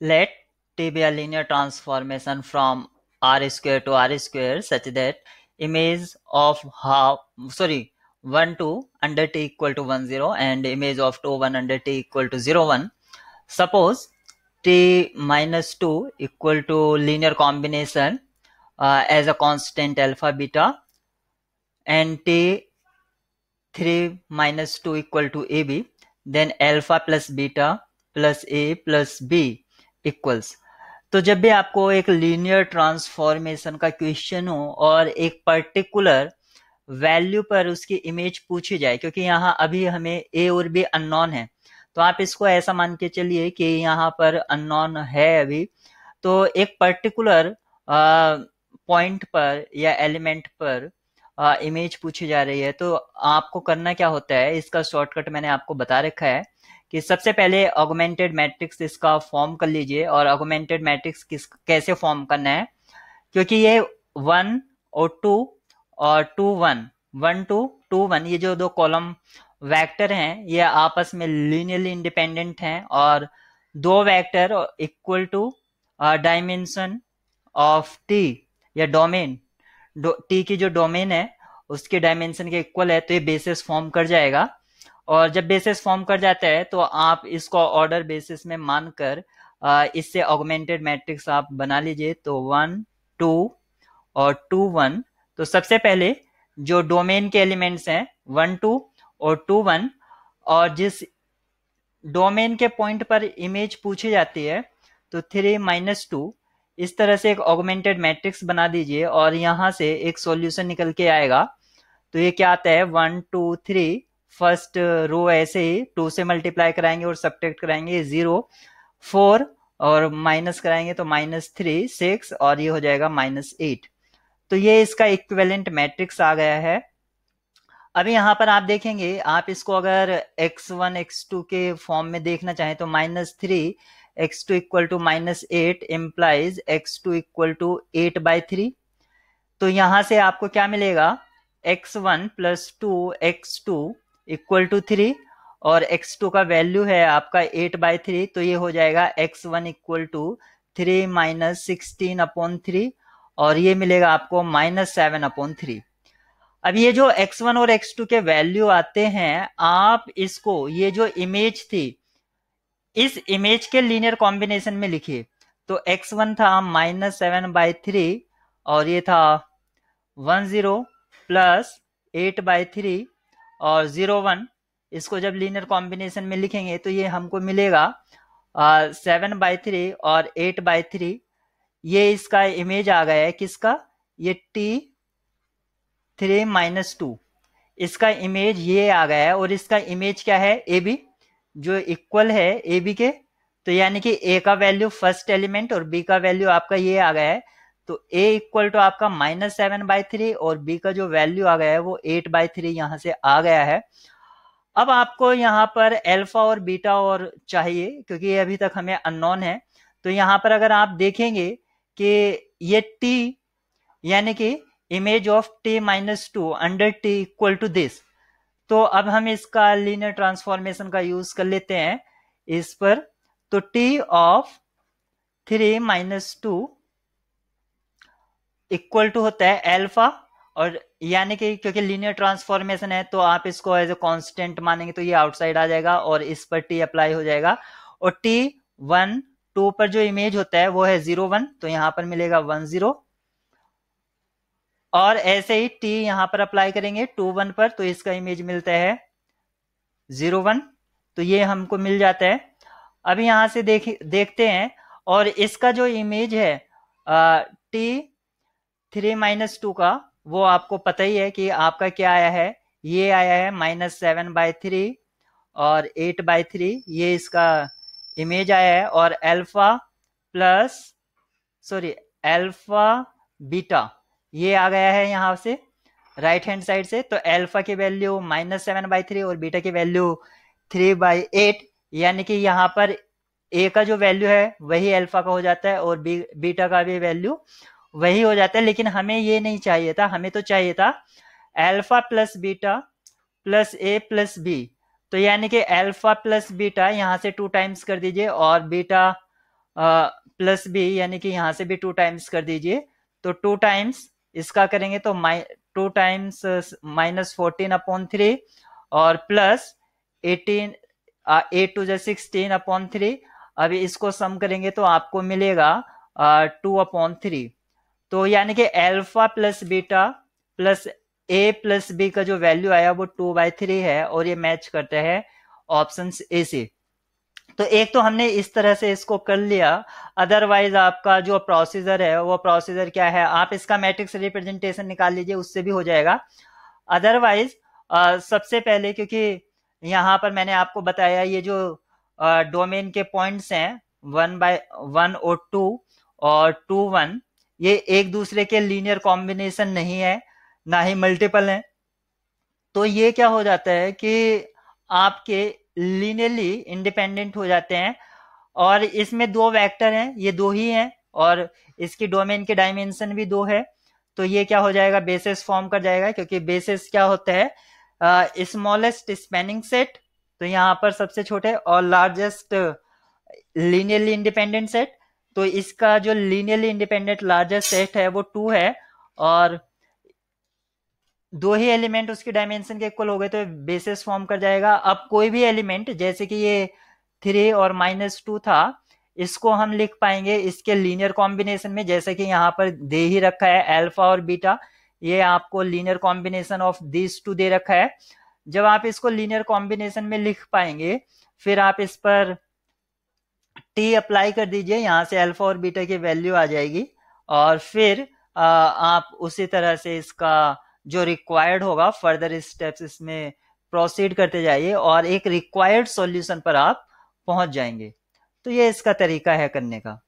Let T be a linear transformation from R square to R square such that image of half, sorry, 1 2 under T equal to 1 0 and image of 2 1 under T equal to 0 1. Suppose T minus 2 equal to linear combination uh, as a constant alpha beta and T 3 minus 2 equal to AB then alpha plus beta plus A plus B equals तो जब भी आपको एक linear transformation का question हो और एक particular value पर उसकी इमेज पूछी जाए क्योंकि यहाँ अभी हमें ए और बी अननोन है तो आप इसको ऐसा मान के चलिए कि यहाँ पर अननोन है अभी तो एक पर्टिकुलर पॉइंट पर या एलिमेंट पर इमेज पूछी जा रही है तो आपको करना क्या होता है इसका शॉर्टकट मैंने आपको बता रखा है कि सबसे पहले ऑगोमेंटेड मैट्रिक्स इसका फॉर्म कर लीजिए और ऑगोमेंटेड मैट्रिक्स किस कैसे फॉर्म करना है क्योंकि ये वन और टू और two one one two two one ये जो दो कॉलम वेक्टर हैं ये आपस में लीनियरली इंडिपेंडेंट हैं और दो vector equal to dimension of T या डोमेन टी की जो डोमेन है उसके डायमेंशन के इक्वल है तो ये बेसिस फॉर्म कर जाएगा और जब बेसिस फॉर्म कर जाता है तो आप इसको ऑर्डर बेसिस में मानकर इससे ऑगमेंटेड मैट्रिक्स आप बना लीजिए तो वन टू और टू वन तो सबसे पहले जो डोमेन के एलिमेंट्स हैं वन टू और टू वन और जिस डोमेन के पॉइंट पर इमेज पूछी जाती है तो थ्री माइनस टू इस तरह से एक ऑगमेंटेड मैट्रिक्स बना दीजिए और यहां से एक सॉल्यूशन निकल के आएगा तो ये क्या आता है one two three first row ऐसे ही टू से मल्टीप्लाई कराएंगे और सब कराएंगे जीरो फोर और माइनस कराएंगे तो माइनस थ्री सिक्स और ये हो जाएगा माइनस एट तो ये इसका इक्विवेलेंट मैट्रिक्स आ गया है अभी यहां पर आप देखेंगे आप इसको अगर एक्स वन एक्स टू के फॉर्म में देखना चाहें तो minus three x two equal to minus eight implies x two equal to eight by three तो यहां से आपको क्या मिलेगा x one plus two x two equal to three और एक्स टू का वैल्यू है आपका एट बाय थ्री तो ये हो जाएगा x one equal to three minus sixteen upon three और ये मिलेगा आपको माइनस सेवन अपॉन थ्री अब ये जो x1 और x2 के वैल्यू आते हैं आप इसको ये जो इमेज थी इस इमेज के लीनियर कॉम्बिनेशन में लिखिए तो x1 था माइनस सेवन बाई थ्री और ये था one zero plus eight by three और ज़ीरो वन इसको जब लीनियर कॉम्बिनेशन में लिखेंगे तो ये हमको मिलेगा सेवन बाई थ्री और एट बाई थ्री ये इसका इमेज आ गया है किसका ये टी थ्री माइनस टू इसका इमेज ये आ गया है और इसका इमेज क्या है ए बी जो इक्वल है ए बी के तो यानी कि ए का वैल्यू फर्स्ट एलिमेंट और बी का वैल्यू आपका ये आ गया है तो a इक्वल टू आपका माइनस सेवन बाई थ्री और b का जो वैल्यू आ गया है वो एट बाई थ्री यहां से आ गया है अब आपको यहां पर एल्फा और बीटा और चाहिए क्योंकि ये अभी तक हमें अननोन है तो यहां पर अगर आप देखेंगे कि ये t यानी कि image of t minus two under T equal to this तो अब हम इसका लीनियर ट्रांसफॉर्मेशन का यूज कर लेते हैं इस पर तो t of three minus two equal to होता है एल्फा और यानी कि क्योंकि लीनियर ट्रांसफॉर्मेशन है तो आप इसको एज ए कॉन्स्टेंट मानेंगे तो ये आउटसाइड आ जाएगा और इस पर टी अप्लाई हो जाएगा और टी वन टू पर जो इमेज होता है वो है जीरो वन तो यहां पर मिलेगा वन जीरो और ऐसे ही टी यहां पर अप्लाई करेंगे टू वन पर तो इसका इमेज मिलता है जीरो वन तो ये हमको मिल जाता है अभी यहां से देख देखते हैं और इसका जो इमेज है आ, टी थ्री माइनस टू का वो आपको पता ही है कि आपका क्या आया है ये आया है माइनस सेवन बाय थ्री और एट बाय थ्री ये इसका इमेज आया है और alpha plus sorry alpha beta ये आ गया है यहां से राइट हैंड साइड से तो एल्फा की value minus seven by three और बीटा की वैल्यू थ्री बाई एट यानी कि यहां पर ए का जो वैल्यू है वही एल्फा का हो जाता है और बी बीटा का भी वैल्यू वही हो जाता है लेकिन हमें ये नहीं चाहिए था हमें तो चाहिए था alpha plus beta plus a plus b तो यानी कि एल्फा प्लस बीटा यहाँ से टू टाइम्स कर दीजिए और बीटा प्लस बी यानी कि यहाँ से भी टू टाइम्स कर दीजिए तो टू टाइम्स इसका करेंगे तो my two times minus fourteen upon three और प्लस एटीन एट टू जो सिक्सटीन अपॉन थ्री अभी इसको सम करेंगे तो आपको मिलेगा टू अपॉन थ्री तो यानी कि alpha plus beta plus a plus b का जो वैल्यू आया वो टू बाई थ्री है और ये मैच करते हैं ऑप्शन ए से तो एक तो हमने इस तरह से इसको कर लिया अदरवाइज आपका जो प्रोसीजर है वो प्रोसीजर क्या है आप इसका मैट्रिक्स रिप्रेजेंटेशन निकाल लीजिए उससे भी हो जाएगा अदरवाइज सबसे पहले क्योंकि यहाँ पर मैंने आपको बताया ये जो डोमेन के पॉइंट्स हैं वन बाय वन और टू और टू वन ये एक दूसरे के लीनियर कॉम्बिनेशन नहीं है ना ही मल्टीपल है तो ये क्या हो जाता है कि आपके लीनियरली इंडिपेंडेंट हो जाते हैं और इसमें दो वेक्टर हैं ये दो ही हैं और इसकी डोमेन के डायमेंशन भी दो है तो ये क्या हो जाएगा बेसिस फॉर्म कर जाएगा क्योंकि बेसिस क्या होता है स्मॉलेस्ट स्पेनिंग सेट तो यहाँ पर सबसे छोटे और लार्जेस्ट लीनियरली इंडिपेंडेंट सेट तो इसका जो लीनियरली इंडिपेंडेंट लार्जेस्ट सेट है वो टू है और दो ही एलिमेंट उसके डायमेंशन के इक्वल हो गए तो बेसिस फॉर्म कर जाएगा अब कोई भी एलिमेंट जैसे कि ये थ्री और माइनस टू था इसको हम लिख पाएंगे इसके लीनियर कॉम्बिनेशन में जैसे कि यहाँ पर दे ही रखा है एल्फा और बीटा ये आपको linear combination of this two दे रखा है जब आप इसको लीनियर कॉम्बिनेशन में लिख पाएंगे फिर आप इस पर टी अप्लाई कर दीजिए यहाँ से अल्फा और बीटा की वैल्यू आ जाएगी और फिर आ, आप उसी तरह से इसका जो रिक्वायर्ड होगा फर्दर स्टेप्स इसमें प्रोसीड करते जाइए और एक रिक्वायर्ड सॉल्यूशन पर आप पहुंच जाएंगे तो ये इसका तरीका है करने का